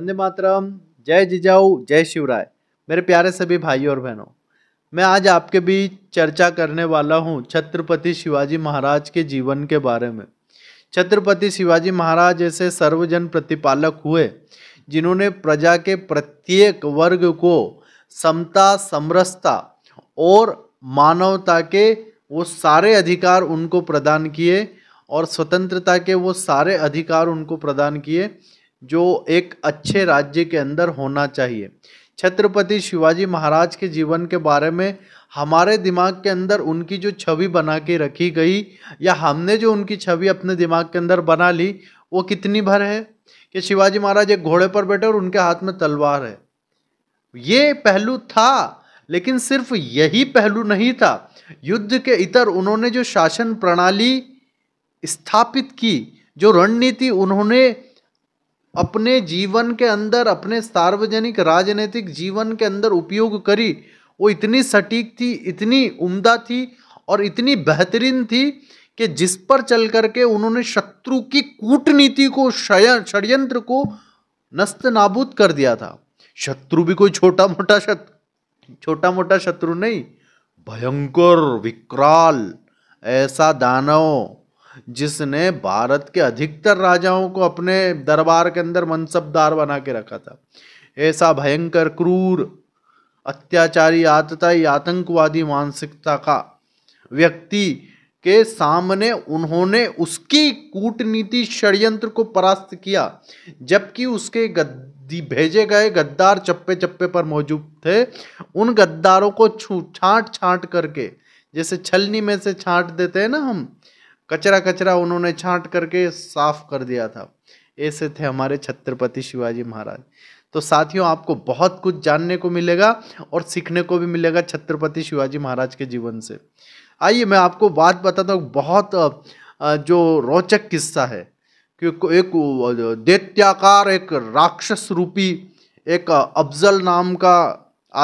वंदे मातरम जय जिजाऊ जय शिवराय मेरे प्यारे सभी भाई और बहनों मैं आज आपके बीच चर्चा करने वाला हूँ छत्रपति शिवाजी महाराज के जीवन के बारे में छत्रपति शिवाजी महाराज ऐसे सर्वजन प्रतिपालक हुए जिन्होंने प्रजा के प्रत्येक वर्ग को समता समरसता और मानवता के वो सारे अधिकार उनको प्रदान किए और स्वतंत्रता के वो सारे अधिकार उनको प्रदान किए जो एक अच्छे राज्य के अंदर होना चाहिए छत्रपति शिवाजी महाराज के जीवन के बारे में हमारे दिमाग के अंदर उनकी जो छवि बना के रखी गई या हमने जो उनकी छवि अपने दिमाग के अंदर बना ली वो कितनी भर है कि शिवाजी महाराज एक घोड़े पर बैठे और उनके हाथ में तलवार है ये पहलू था लेकिन सिर्फ यही पहलू नहीं था युद्ध के इतर उन्होंने जो शासन प्रणाली स्थापित की जो रणनीति उन्होंने अपने जीवन के अंदर अपने सार्वजनिक राजनीतिक जीवन के अंदर उपयोग करी वो इतनी सटीक थी इतनी उम्दा थी और इतनी बेहतरीन थी कि जिस पर चल करके उन्होंने शत्रु की कूटनीति को षडयंत्र को नस्त नाबूद कर दिया था शत्रु भी कोई छोटा मोटा शत्रु छोटा मोटा शत्रु नहीं भयंकर विकराल ऐसा दानव जिसने भारत के अधिकतर राजाओं को अपने दरबार के अंदर मनसबदार बना के रखा था ऐसा भयंकर क्रूर अत्याचारी आतताई आतंकवादी मानसिकता का व्यक्ति के सामने उन्होंने उसकी कूटनीति षड्यंत्र को परास्त किया जबकि उसके गद्दी भेजे गए गद्दार चप्पे चप्पे पर मौजूद थे उन गद्दारों को छू छांट छाट करके जैसे छलनी में से छांट देते हैं ना हम कचरा कचरा उन्होंने छांट करके साफ कर दिया था ऐसे थे हमारे छत्रपति शिवाजी महाराज तो साथियों आपको बहुत कुछ जानने को मिलेगा और सीखने को भी मिलेगा छत्रपति शिवाजी महाराज के जीवन से आइए मैं आपको बात बताता हूँ बहुत जो रोचक किस्सा है कि एक दैत्याकार एक राक्षस रूपी एक अफजल नाम का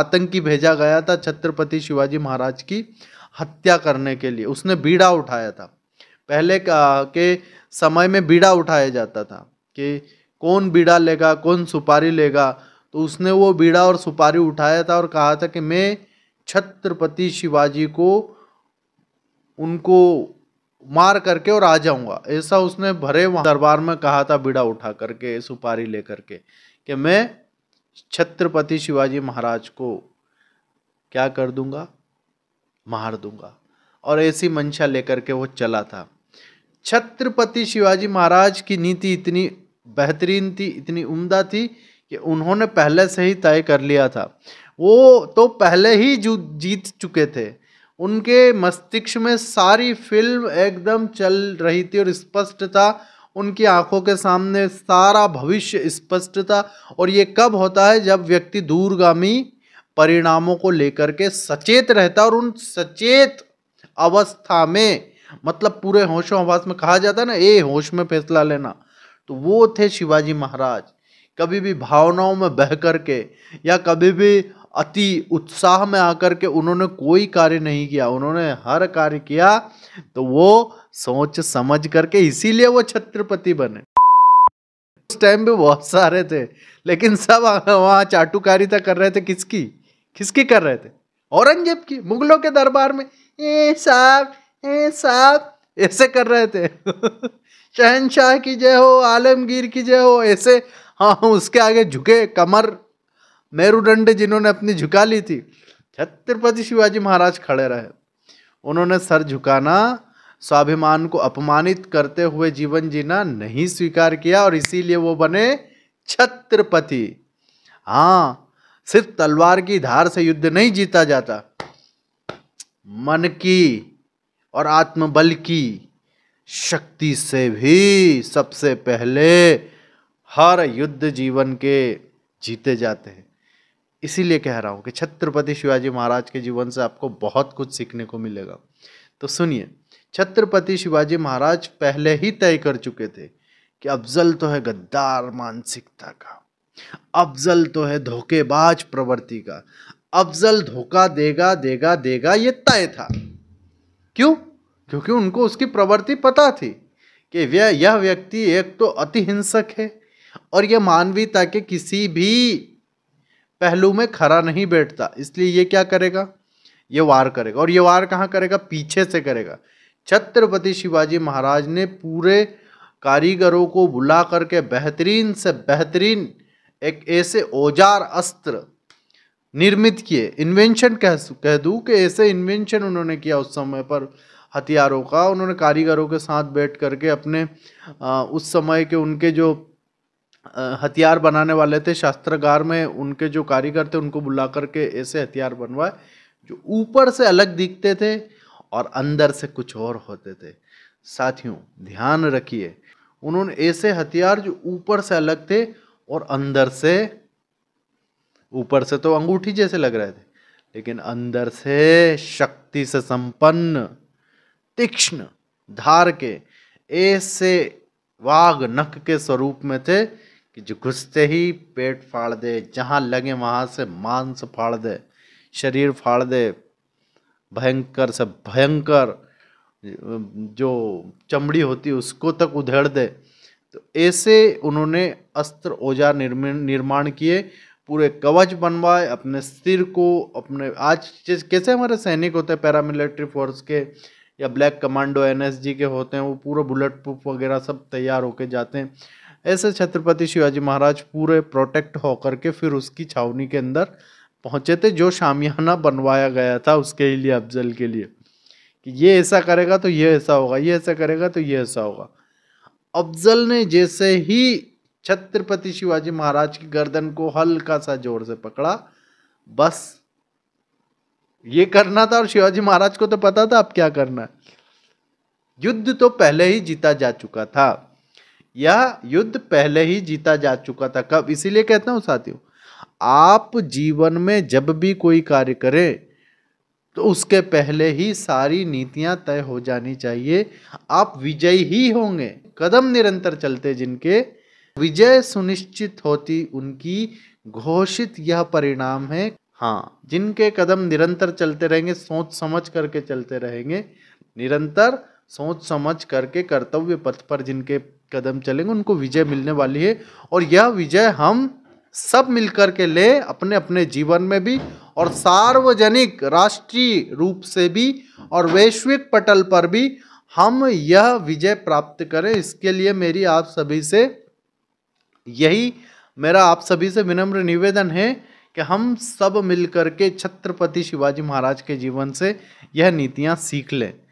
आतंकी भेजा गया था छत्रपति शिवाजी महाराज की हत्या करने के लिए उसने बीड़ा उठाया था पहले का के समय में बीड़ा उठाया जाता था कि कौन बीड़ा लेगा कौन सुपारी लेगा तो उसने वो बीड़ा और सुपारी उठाया था और कहा था कि मैं छत्रपति शिवाजी को उनको मार करके और आ जाऊंगा ऐसा उसने भरे वहाँ दरबार में कहा था बीड़ा उठा करके सुपारी लेकर के कि मैं छत्रपति शिवाजी महाराज को क्या कर दूंगा मार दूंगा और ऐसी मंशा लेकर के वो चला था छत्रपति शिवाजी महाराज की नीति इतनी बेहतरीन थी इतनी उम्दा थी कि उन्होंने पहले से ही तय कर लिया था वो तो पहले ही जीत चुके थे उनके मस्तिष्क में सारी फिल्म एकदम चल रही थी और स्पष्ट था उनकी आंखों के सामने सारा भविष्य स्पष्ट था और ये कब होता है जब व्यक्ति दूरगामी परिणामों को लेकर के सचेत रहता और उन सचेत अवस्था में मतलब पूरे होशो आवास में कहा जाता है ना ए होश में फैसला लेना तो वो थे शिवाजी महाराज कभी भी भावनाओं में बह कर के या कभी भी अति उत्साह में आकर के उन्होंने कोई कार्य नहीं किया उन्होंने हर कार्य किया तो वो सोच समझ करके इसीलिए वो छत्रपति बने उस टाइम भी बहुत सारे थे लेकिन सब वहाँ चाटुकारिता कर रहे थे किसकी किसकी कर रहे थे औरंगजेब की मुगलों के दरबार में ए साहब ए साहब ऐसे कर रहे थे शहनशाह की जय हो आलमगीर की जय हो ऐसे हाँ, हाँ उसके आगे झुके कमर मेरुदंड जिन्होंने अपनी झुका ली थी छत्रपति शिवाजी महाराज खड़े रहे उन्होंने सर झुकाना स्वाभिमान को अपमानित करते हुए जीवन जीना नहीं स्वीकार किया और इसीलिए वो बने छत्रपति हाँ सिर्फ तलवार की धार से युद्ध नहीं जीता जाता मन की और आत्मबल की शक्ति से भी सबसे पहले हर युद्ध जीवन के जीते जाते हैं इसीलिए कह रहा हूँ कि छत्रपति शिवाजी महाराज के जीवन से आपको बहुत कुछ सीखने को मिलेगा तो सुनिए छत्रपति शिवाजी महाराज पहले ही तय कर चुके थे कि अफजल तो है गद्दार मानसिकता का अफजल तो है धोखेबाज प्रवृत्ति का अफजल धोखा देगा देगा देगा ये तय था क्यों क्योंकि उनको उसकी प्रवृत्ति पता थी कि वे यह व्यक्ति एक तो अति हिंसक है और यह मानवीयता के किसी भी पहलू में खरा नहीं बैठता इसलिए ये क्या करेगा ये वार करेगा और ये वार कहाँ करेगा पीछे से करेगा छत्रपति शिवाजी महाराज ने पूरे कारीगरों को बुला करके बेहतरीन से बेहतरीन एक ऐसे औजार अस्त्र निर्मित किए इन्वेंशन कह कह दूँ कि ऐसे इन्वेंशन उन्होंने किया उस समय पर हथियारों का उन्होंने कारीगरों के साथ बैठ करके अपने आ, उस समय के उनके जो हथियार बनाने वाले थे शास्त्रगार में उनके जो कारीगर थे उनको बुला करके ऐसे हथियार बनवाए जो ऊपर से अलग दिखते थे और अंदर से कुछ और होते थे साथियों ध्यान रखिए उन्होंने ऐसे हथियार जो ऊपर से अलग थे और अंदर से ऊपर से तो अंगूठी जैसे लग रहे थे लेकिन अंदर से शक्ति से संपन्न तीक्ष्ण धार के ऐसे वाघ नख के स्वरूप में थे कि जो घुसते ही पेट फाड़ दे जहाँ लगे वहाँ से मांस फाड़ दे शरीर फाड़ दे भयंकर से भयंकर जो चमड़ी होती है उसको तक उधेड़ दे तो ऐसे उन्होंने अस्त्र ओजा निर्माण किए पूरे कवच बनवाए अपने सिर को अपने आज कैसे हमारे सैनिक होते हैं पैरामिलिट्री फोर्स के या ब्लैक कमांडो एनएसजी के होते हैं वो पूरे बुलेट प्रूफ वगैरह सब तैयार होके जाते हैं ऐसे छत्रपति शिवाजी महाराज पूरे प्रोटेक्ट होकर के फिर उसकी छावनी के अंदर पहुँचे थे जो शामियाना बनवाया गया था उसके लिए अफजल के लिए कि ये ऐसा करेगा तो ये ऐसा होगा ये ऐसा करेगा तो ये ऐसा होगा अफजल ने जैसे ही छत्रपति शिवाजी महाराज की गर्दन को हल्का सा जोर से पकड़ा बस ये करना था और शिवाजी महाराज को तो पता था अब क्या करना है युद्ध तो पहले ही जीता जा चुका था यह युद्ध पहले ही जीता जा चुका था कब इसीलिए कहता हूं साथियों आप जीवन में जब भी कोई कार्य करें तो उसके पहले ही सारी नीतियां तय हो जानी चाहिए आप विजयी ही होंगे कदम निरंतर चलते जिनके विजय सुनिश्चित होती उनकी घोषित यह परिणाम है हाँ जिनके कदम निरंतर चलते रहेंगे सोच समझ करके चलते रहेंगे निरंतर सोच समझ करके कर्तव्य पथ पर जिनके कदम चलेंगे उनको विजय मिलने वाली है और यह विजय हम सब मिलकर के ले अपने अपने जीवन में भी और सार्वजनिक राष्ट्रीय रूप से भी और वैश्विक पटल पर भी हम यह विजय प्राप्त करें इसके लिए मेरी आप सभी से यही मेरा आप सभी से विनम्र निवेदन है कि हम सब मिलकर के छत्रपति शिवाजी महाराज के जीवन से यह नीतियाँ सीख लें